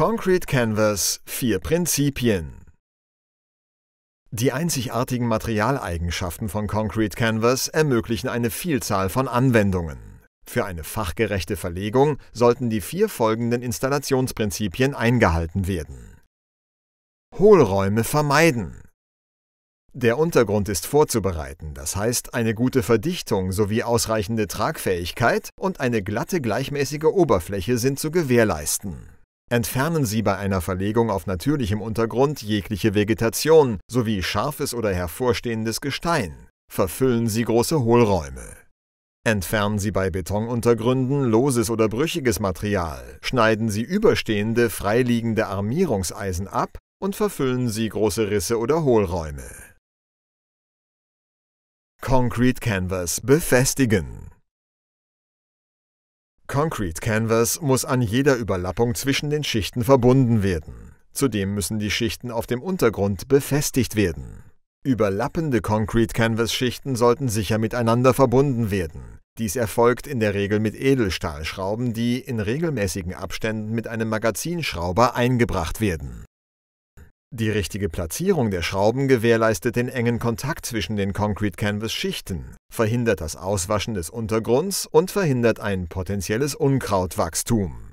Concrete Canvas vier Prinzipien Die einzigartigen Materialeigenschaften von Concrete Canvas ermöglichen eine Vielzahl von Anwendungen. Für eine fachgerechte Verlegung sollten die vier folgenden Installationsprinzipien eingehalten werden. Hohlräume vermeiden. Der Untergrund ist vorzubereiten, das heißt eine gute Verdichtung sowie ausreichende Tragfähigkeit und eine glatte gleichmäßige Oberfläche sind zu gewährleisten. Entfernen Sie bei einer Verlegung auf natürlichem Untergrund jegliche Vegetation sowie scharfes oder hervorstehendes Gestein. Verfüllen Sie große Hohlräume. Entfernen Sie bei Betonuntergründen loses oder brüchiges Material, schneiden Sie überstehende, freiliegende Armierungseisen ab und verfüllen Sie große Risse oder Hohlräume. Concrete Canvas befestigen Concrete Canvas muss an jeder Überlappung zwischen den Schichten verbunden werden. Zudem müssen die Schichten auf dem Untergrund befestigt werden. Überlappende Concrete Canvas Schichten sollten sicher miteinander verbunden werden. Dies erfolgt in der Regel mit Edelstahlschrauben, die in regelmäßigen Abständen mit einem Magazinschrauber eingebracht werden die richtige Platzierung der Schrauben gewährleistet den engen Kontakt zwischen den Concrete Canvas Schichten, verhindert das Auswaschen des Untergrunds und verhindert ein potenzielles Unkrautwachstum.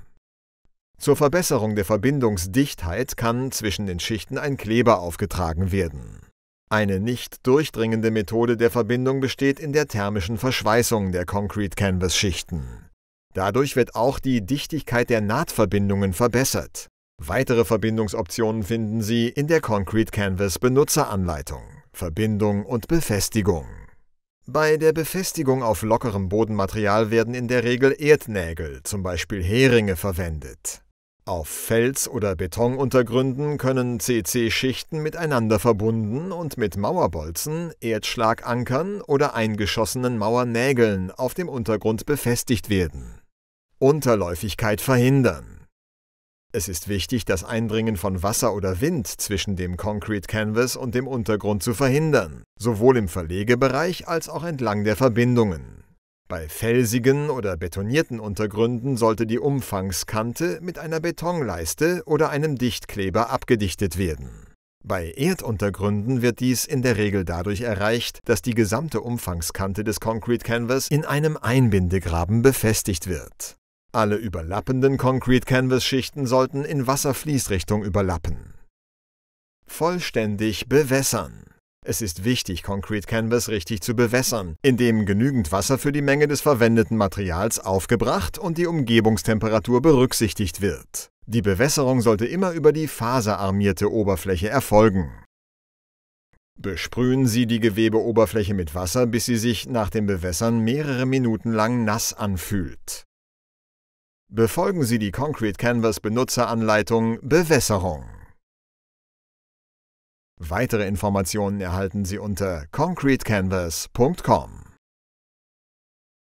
Zur Verbesserung der Verbindungsdichtheit kann zwischen den Schichten ein Kleber aufgetragen werden. Eine nicht durchdringende Methode der Verbindung besteht in der thermischen Verschweißung der Concrete Canvas Schichten. Dadurch wird auch die Dichtigkeit der Nahtverbindungen verbessert Weitere Verbindungsoptionen finden Sie in der Concrete Canvas Benutzeranleitung Verbindung und Befestigung. Bei der Befestigung auf lockerem Bodenmaterial werden in der Regel Erdnägel, zum Beispiel Heringe, verwendet. Auf Fels- oder Betonuntergründen können CC-Schichten miteinander verbunden und mit Mauerbolzen, Erdschlagankern oder eingeschossenen Mauernägeln auf dem Untergrund befestigt werden. Unterläufigkeit verhindern. Es ist wichtig, das Eindringen von Wasser oder Wind zwischen dem Concrete Canvas und dem Untergrund zu verhindern, sowohl im Verlegebereich als auch entlang der Verbindungen. Bei felsigen oder betonierten Untergründen sollte die Umfangskante mit einer Betonleiste oder einem Dichtkleber abgedichtet werden. Bei Erduntergründen wird dies in der Regel dadurch erreicht, dass die gesamte Umfangskante des Concrete Canvas in einem Einbindegraben befestigt wird. Alle überlappenden Concrete-Canvas-Schichten sollten in Wasserfließrichtung überlappen. Vollständig bewässern. Es ist wichtig, Concrete Canvas richtig zu bewässern, indem genügend Wasser für die Menge des verwendeten Materials aufgebracht und die Umgebungstemperatur berücksichtigt wird. Die Bewässerung sollte immer über die faserarmierte Oberfläche erfolgen. Besprühen Sie die Gewebeoberfläche mit Wasser, bis sie sich nach dem Bewässern mehrere Minuten lang nass anfühlt. Befolgen Sie die Concrete Canvas Benutzeranleitung Bewässerung. Weitere Informationen erhalten Sie unter concretecanvas.com.